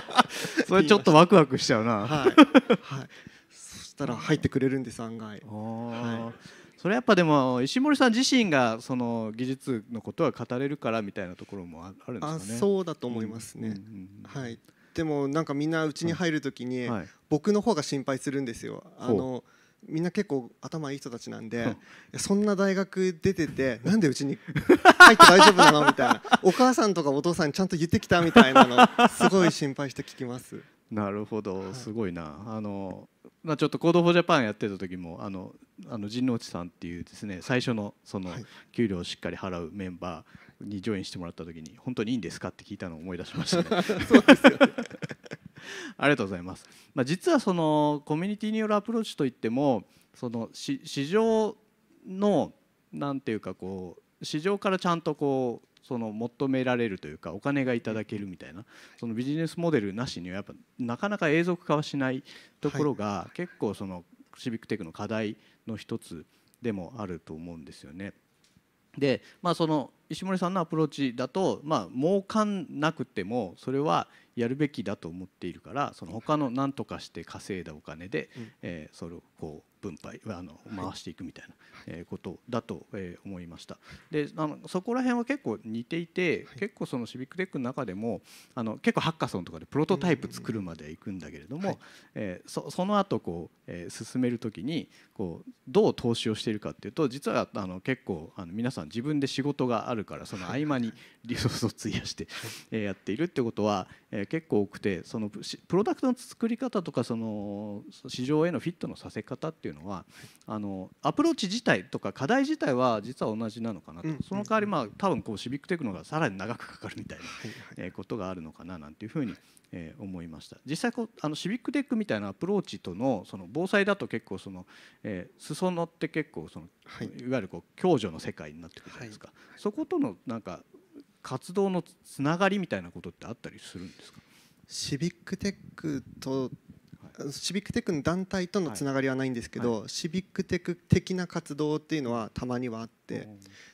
それちょっとワクワクしちゃうなはい、はい、そしたら入ってくれるんです案外はいそれやっぱでも石森さん自身がその技術のことは語れるからみたいなところもあるんですかね。そうだと思いますね、うんうんうん、はいでもなんかみんなうちに入るときに僕の方が心配するんですよ。あのみんな結構頭いい人たちなんで、そんな大学出ててなんでうちに入って大丈夫なのみたいなお母さんとかお父さんにちゃんと言ってきたみたいなのすごい心配して聞きますなるほどすごいな、はい、あのまあ、ちょっと「コード・フォー・ジャパン」やってた時もあのあの陣内さんっていうですね最初のその給料をしっかり払うメンバーにジョインしてもらった時に「本当にいいんですか?」って聞いたのを思い出しました、ありがとうございます。まあ、実はそのコミュニティによるアプローチといってもその市場のなんていうかこう市場からちゃんとこうその求められるというかお金がいただけるみたいなそのビジネスモデルなしにはやっぱなかなか永続化はしないところが結構そのシビックテックの課題の一つでもあると思うんですよね。でまあその石森さんのアプローチだとまあ儲かんなくてもそれはやるべきだと思っているからその他の何とかして稼いだお金でえそれをこう分配あの回していくみたいな、えことだと、え思いましたであのそこら辺は結構似ていて、結構そのシビックテックの中でもあの結構ハッカソンとかでプロトタイプ作るまで行くんだけれども、えそその後こう、え進める時にこうどう投資をしているかっていうと実はあの結構あの皆さん自分で仕事があるからその合間にリソースを費やして、えやっているってことは、え結構多くてそのプロダクトの作り方とかその市場へのフィットのさせ方っていうっていうのはあのアプローチ自体とか課題自体は実は同じなのかなと、うん、その代わりまあ多分こうシビックテクノがさらに長くかかるみたいな、えことがあるのかななんていうふうにえ思いました実際こうあのシビックテックみたいなアプローチとのその防災だと結構その、え裾野って結構その、い、わゆるこう共助の世界になってくるじゃないですか、はい、そことのなんか活動のつながりみたいなことってあったりするんですかシビックテックとシビックテックの団体とのつながりはないんですけど、はいはい、シビックテック的な活動っていうのはたまにはあって、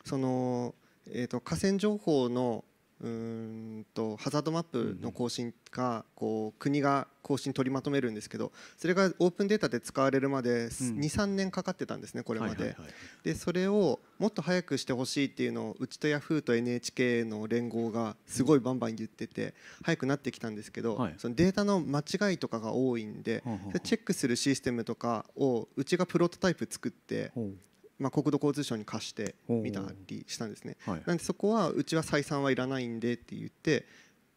その、えーと河川情報のうんとハザードマップの更新がこう国が更新取りまとめるんですけどそれがオープンデータで使われるまで23年かかってたんですねこれまで。でそれをもっと早くしてほしいっていうのをうちとヤフーと NHK の連合がすごいバンバン言ってて早くなってきたんですけどそのデータの間違いとかが多いんでチェックするシステムとかをうちがプロトタイプ作ってまあ、国土交通省に貸してみたりしたんですね、はい、なんでそこはうちは採算はいらないんでって言って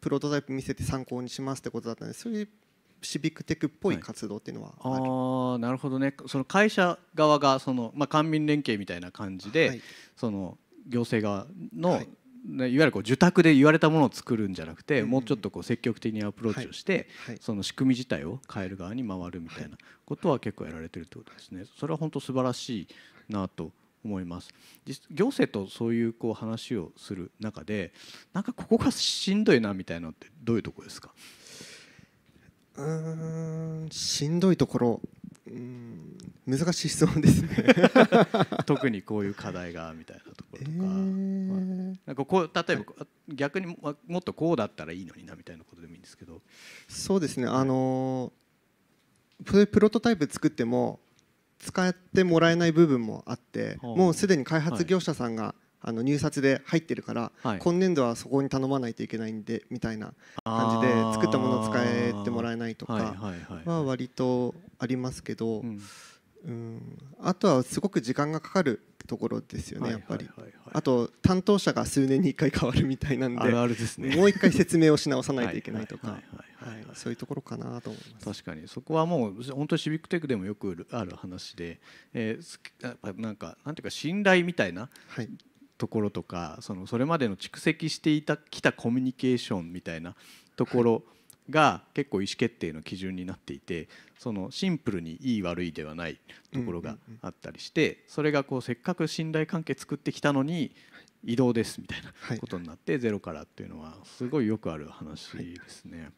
プロトタイプ見せて参考にしますってことだったんでそういうシビックテックっぽい活動っていうのはあ、はい、あなるほどねその会社側がその、まあ、官民連携みたいな感じで、はい、その行政側の、はいいわゆるこう受託で言われたものを作るんじゃなくて、もうちょっとこう積極的にアプローチをして、その仕組み自体を変える側に回るみたいなことは結構やられてるってことですね。それは本当素晴らしいなと思います行政とそういうこう話をする中でなんかここがしんどいなみたいなのってどういうとこですかうんしんどいところうん難しい質問ですね 特にこういう課題がみたいなところとかえー、なんかこう例えば、はい、逆にもっとこうだったらいいのになみたいなことでもいいんですけどそうですね、あのプロトタイプ作っても使ってもらえない部分もあってもうすでに開発業者さんが、あの入札で入ってるから、はい、今年度はそこに頼まないといけないんでみたいな感じで作ったものを使えてもらえないとかは割とありますけど、うん、あとはすごく時間がかかるところですよね、やっぱり、あと担当者が数年に1回変わるみたいなんであるあるです、ね、もう1回説明をし直さないといけないとかそういうところかなと思います確かにそこはもう本当にシビックテックでもよくある話で、えー、なんかなんていうか信頼みたいな、はいところとかそのそれまでの蓄積していたきたコミュニケーションみたいなところ、が結構意思決定の基準になっていてそのシンプルにいい悪いではないところがあったりしてそれがこうせっかく信頼関係作ってきたのに移動ですみたいなことになってゼロからっていうのはすごいよくある話ですね。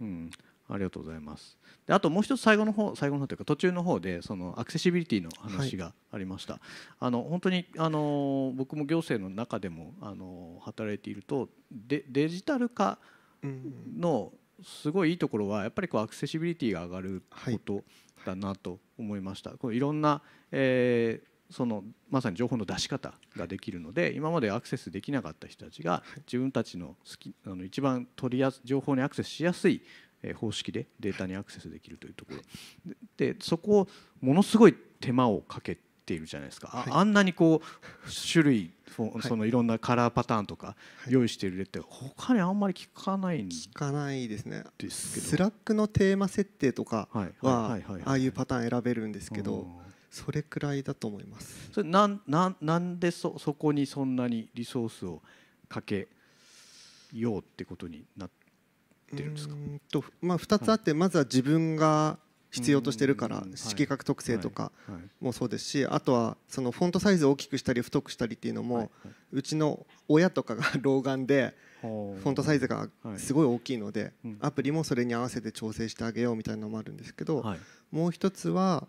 うんありがとうございますであともう一つ最後の方最後の方というか途中の方でそのアクセシビリティの話がありました、はい、あの本当にあの僕も行政の中でもあの働いているとデデジタル化のすごいいいところはやっぱりこうアクセシビリティが上がることだなと思いました。こういろんな、えー、そのまさに情報の出し方ができるので今までアクセスできなかった人たちが自分たちの好きあの一番取りやす情報にアクセスしやすい方式でデータにアクセスできるというところでそこをものすごい手間をかけてているじゃないですか、はい、あんなにこう種類 そのいろんなカラーパターンとか用意している例って他にあんまり聞かない聞かないですねですけどスラックのテーマ設定とかはああいうパターン選べるんですけど、それくらいだと思いますそれなんなんなんでそそこにそんなにリソースをかけようってことになってるんですかと、まあ、2つあって、まずは自分が必要としてるから色覚特性とかもそうですしあとはそのフォントサイズを大きくしたり太くしたりっていうのもうちの親とかが老眼でフォントサイズがすごい大きいのでアプリもそれに合わせて調整してあげようみたいなのもあるんですけどもう一つは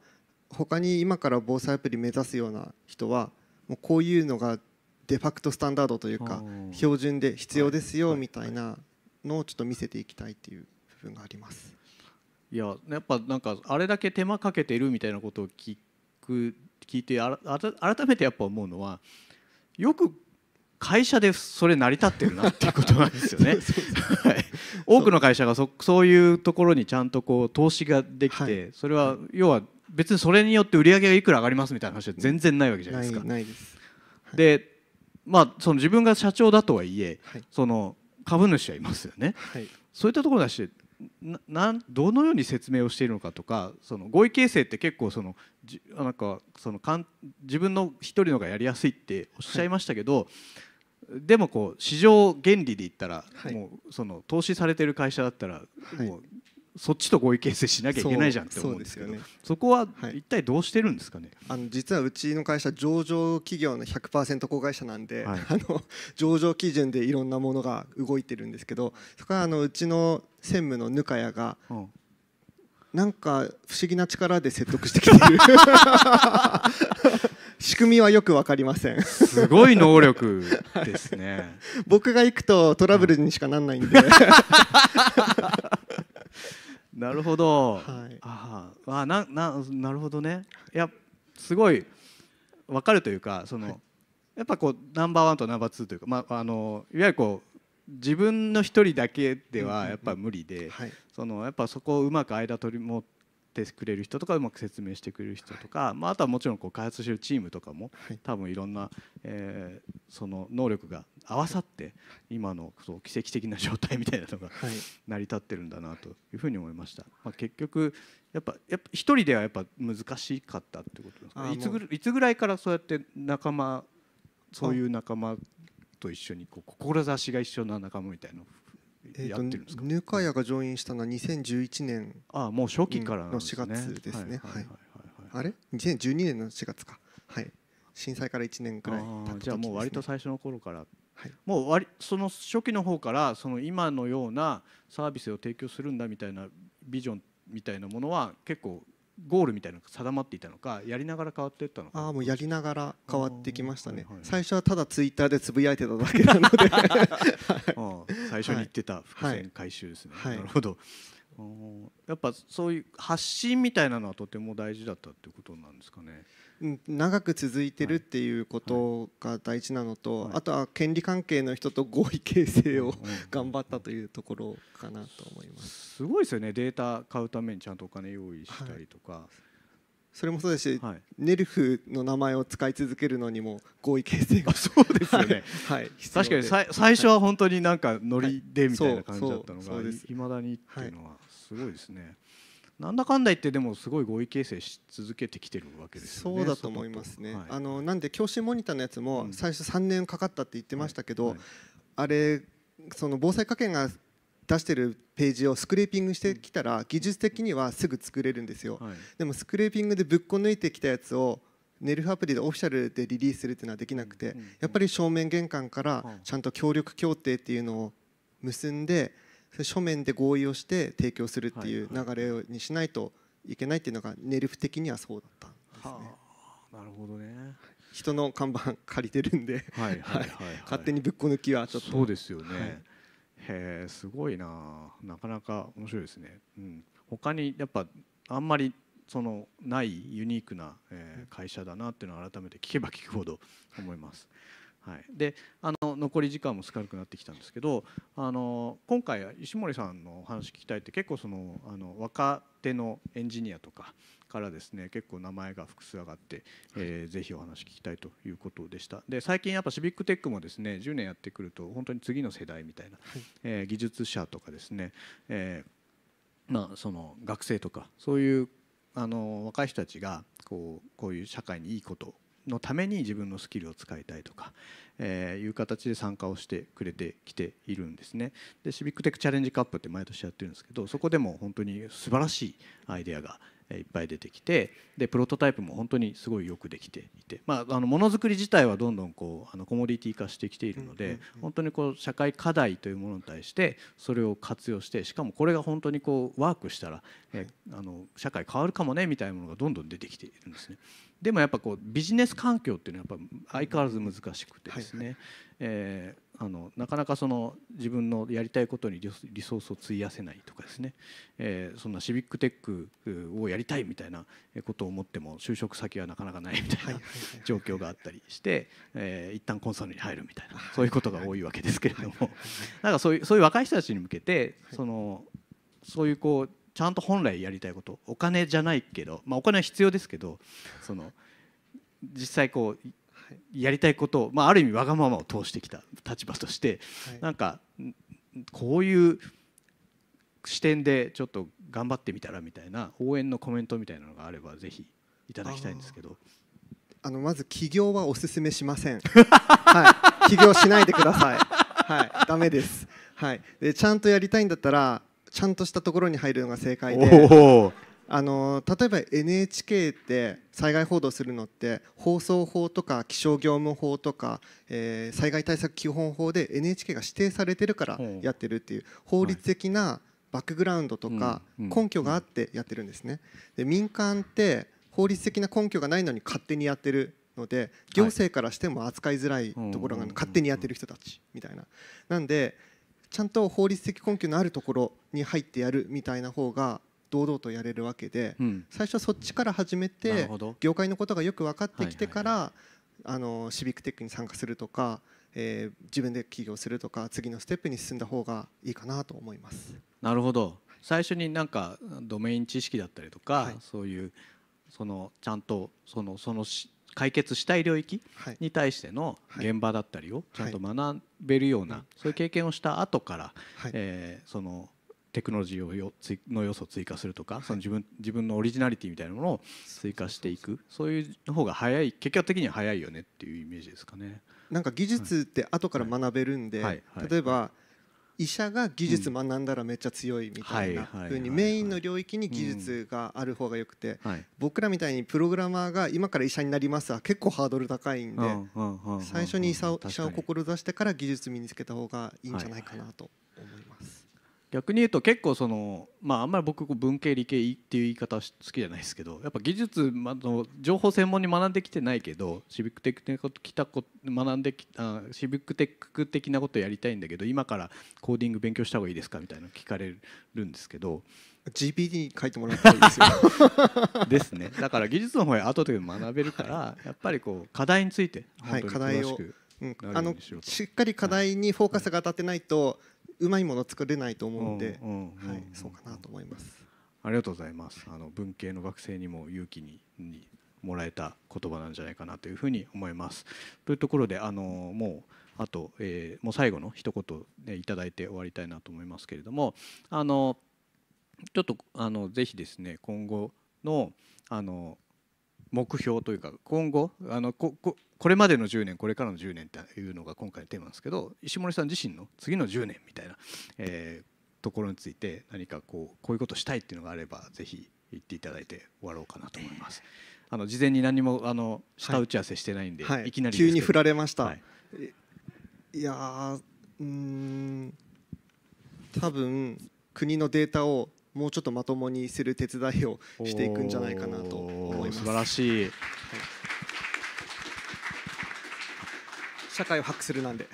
他に今から防災アプリ目指すような人はもうこういうのがデファクトスタンダードというか標準で必要ですよみたいなのをちょっと見せていきたいっていう部分があります。いややっぱなんかあれだけ手間かけてるみたいなことを聞く聞いてあら改めてやっぱ思うのはよく会社でそれ成り立ってるなっていうことなんですよね。多くの会社がそそういうところにちゃんとこう投資ができて、はい、それは要は別にそれによって売り上げがいくら上がりますみたいな話は全然ないわけじゃないですか。ないです、はい、でまあその自分が社長だとはいえ、はい、その株主はいますよね。はい、そういったところだしなんどのように説明をしているのかとかその合意形成って結構そのじなんかそのかん自分の一人のがやりやすいっておっしゃいましたけど、はい、でもこう市場原理で言ったら、はい、もうその投資されてる会社だったら、もうそっちと合意形成しなきゃいけないじゃんって思うんですけどそ、ね、そこは一体どうしてるんですかね、はい、あの実はうちの会社上場企業の100%子会社なんで、はい、あの上場基準でいろんなものが動いてるんですけどそこはあのうちの専務のぬかやが、うん、なんか不思議な力で説得してきてる 仕組みはよく分かりませんすごい能力ですね 僕が行くとトラブルにしかならないんでなるほど、はい、ああなななるほどねいやすごい分かるというかその、はい、やっぱこうナンバーワンとナンバーツーというか、まあ、あのいわゆるこう自分の一人だけではやっぱ無理で、そのやっぱそこをうまく間取り持ってくれる人とかうまく説明してくれる人とか、まあ、あとはもちろんこう開発してるチームとかも、多分いろんな、えー、その能力が合わさって今のそう奇跡的な状態みたいなのが、成り立ってるんだなというふうに思いました。まあ、結局やっぱや一人ではやっぱ難しかったってことですか、ね、いつぐいつぐらいからそうやって仲間そういう仲間と一緒にこう志が一緒な仲間みたいなのやってるんですか、えー、ヌカヤが上院したのは2011年あもう初期から、の4月ですねはいあれ2012年の4月かはい震災から1年くらい経、ね、じゃあもう割と最初の頃からはい、もう割その初期の方からその今のようなサービスを提供するんだみたいなビジョンみたいなものは結構ゴールみたいなのが定まっていたのかやりながら変わっていったのかあもうやりながら変わってきましたね、はいはい、最初はただツイッターでつぶやいてただけなので 最初に言ってた伏線回収ですね、はい、なるほどやっぱそういう発信みたいなのはとても大事だったってことなんですかね。うん、長く続いてるっていうことが大事なのと、はいはい、あとは権利関係の人と合意形成を、はい、頑張ったというところかなと思います。すごいですよね。データ買うためにちゃんとお金用意したりとか、それもそうですし、はい、ネルフの名前を使い続けるのにも合意形成が そうですよね、はい、確かにさ最初は本当になんかノリでみたいな感じだったのが、いまだにっていうのはすごいですね、なんだかんだ言ってでもすごい合意形成し続けてきてるわけですよねそうだと思いますね、あのなんで教師モニターのやつも最初3年かかったって言ってましたけど、あれその防災科研が出してるページをスクレーピングしてきたら技術的にはすぐ作れるんですよ、はい、でもスクレーピングでぶっこ抜いてきたやつをネルフアプリでオフィシャルでリリースするっていうのはできなくてやっぱり正面玄関からちゃんと協力協定っていうのを結んで書面で合意をして提供するっていう流れにしないといけないっていうのがネルフ的にはそうだったんですね。はあ、なるほどね人の看板借りてるんではいはい、勝手にぶっこ抜きはちょっとそうですよね、はいへえすごいななかなか面白いですね、うん、他にやっぱあんまりそのないユニークな、え会社だなっていうのを改めて聞けば聞くほど 思います。はい、であの残り時間も少なくなってきたんですけどあの今回石森さんのお話聞きたいって結構そのあの若手のエンジニアとかからですね結構名前が複数上がって、えー、ぜひお話聞きたいということでしたで最近やっぱシビックテックもですね10年やってくると本当に次の世代みたいな、えー、技術者とかですね、えー、まあその学生とかそういうあの若い人たちがこうこういう社会にいいことのために自分のスキルを使いたいとか、えー、いう形で参加をしてくれてきているんですねでシビックテックチャレンジカップって毎年やってるんですけどそこでも本当に素晴らしいアイデアが、いっぱい出てきてでプロトタイプも本当にすごいよくできていて、まあ、あのものづくり自体はどんどんこうあのコモディティ化してきているので本当にこう社会課題というものに対してそれを活用してしかもこれが本当にこうワークしたら、えあの社会変わるかもねみたいなものがどんどん出てきているんですね。でもやっぱこうビジネス環境っていうのはやっぱ相変わらず難しくてですね、えあのなかなかその自分のやりたいことにリソースを費やせないとかですね、えー、そんなシビックテックをやりたいみたいなことを思っても就職先はなかなかないみたいな状況があったりして、えー、一旦コンサルに入るみたいなそういうことが多いわけですけれどもなんかそういうそういう若い人たちに向けてそのそういうこうちゃんと本来やりたいことお金じゃないけど、まあ、お金は必要ですけどその実際こうやりたいことを、まあ、ある意味わがままを通してきた立場として、はい、なんかこういう視点でちょっと頑張ってみたらみたいな応援のコメントみたいなのがあればぜひいただきたいんですけどあのまず起業はお勧めしません、はい、起業しないでください、はい、ダメです、はい、でちゃんとやりたいんだったらちゃんとしたところに入るのが正解であの例えば NHK って災害報道するのって放送法とか気象業務法とか、えー、災害対策基本法で NHK が指定されてるからやってるっていう法律的なバックグラウンドとか根拠があってやってるんですね。で民間って法律的な根拠がないのに勝手にやってるので行政からしても扱いづらいところが勝手にやってる人たちみたいな。なんでちゃんと法律的根拠のあるところに入ってやるみたいな方が堂々とやれるわけで、うん、最初はそっちから始めて業界のことがよく分かってきてから、あのシビックテックに参加するとか、えー、自分で起業するとか次のステップに進んだ方がいいかなと思います。なるほど最初になんかドメイン知識だったりとか、はい、そういうそのちゃんとそのその解決したい領域に対しての現場だったりをちゃんと学べるような、そういう経験をした後から、えそのテクノロジーをよの要素を追加するとかその自分自分のオリジナリティみたいなものを追加していくそういう方が早い結果的には早いよねっていうイメージですかね。なんか技術って後から学べるんで、例えば、医者が技術学んだらめっちゃ強いみたいなふうにメインの領域に技術がある方がよくて僕らみたいにプログラマーが今から医者になりますは結構ハードル高いんで最初に医者を志してから技術身につけた方がいいんじゃないかなと思います。逆に言うと結構そのまああんまり僕文系理系っていう言い方好きじゃないですけどやっぱ技術あの情報専門に学んできてないけどシビックテック的なこと来たこ学んできあシビックテック的なことやりたいんだけど今からコーディング勉強した方がいいですかみたいな聞かれるんですけど g p d に書いてもらったらいいですよ ですねだから技術の方へ後で学べるから、やっぱりこう課題について本当に詳しく、はい、課題をうん、あのしっかり課題にフォーカスが当たってないと、うまいもの作れないと思うんで、はい、そうかなと思います。ありがとうございます。あの文系の学生にも勇気にもらえた言葉なんじゃないかなというふうに思います。というところであのもうあと、えー、もう最後の一言でいただいて終わりたいなと思いますけれどもあのちょっとあのぜひですね今後のあの目標というか今後あのこここれまでの10年これからの10年っていうのが今回のテーマなんですけど石森さん自身の次の10年みたいな、えー、ところについて何かこうこういうことしたいっていうのがあればぜひ言っていただいて終わろうかなと思います。あの事前に何もあの下打ち合わせしてないんで、はい、いきなり急に振られました。はい、いやうん多分国のデータをもうちょっとまともにする手伝いをしていくんじゃないかなと思います素晴らしい社会を把握するなんで。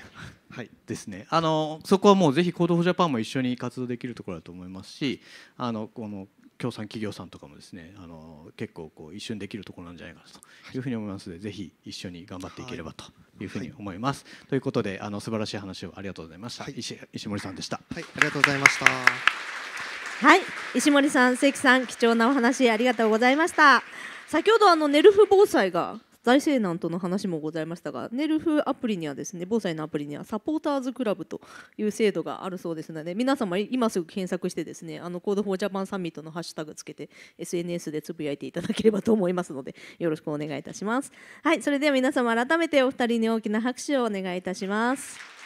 はい、ですねあのそこはもうぜひ Code for Japan も一緒に活動できるところだと思いますしあのこの協賛企業さんとかもですねあの結構こう一緒にできるところなんじゃないかというふうに思いますので、はい、ぜひ一緒に頑張っていければというふうに思います。はい、ということであの素晴らしい話をありがとうございました、はい、石石森さんでした。はい、ありがとうございました。はい石森さん関さん貴重なお話ありがとうございました。先ほどあのネルフ防災が財政難との話もございましたがネルフアプリにはですね防災のアプリにはサポーターズクラブという制度があるそうですので皆様今すぐ検索してですねコードフォージャパンサミットのハッシュタグつけて SNS でつぶやいていただければと思いますのでよろしくお願いいたしますはいそれでは皆様改めてお二人に大きな拍手をお願いいたします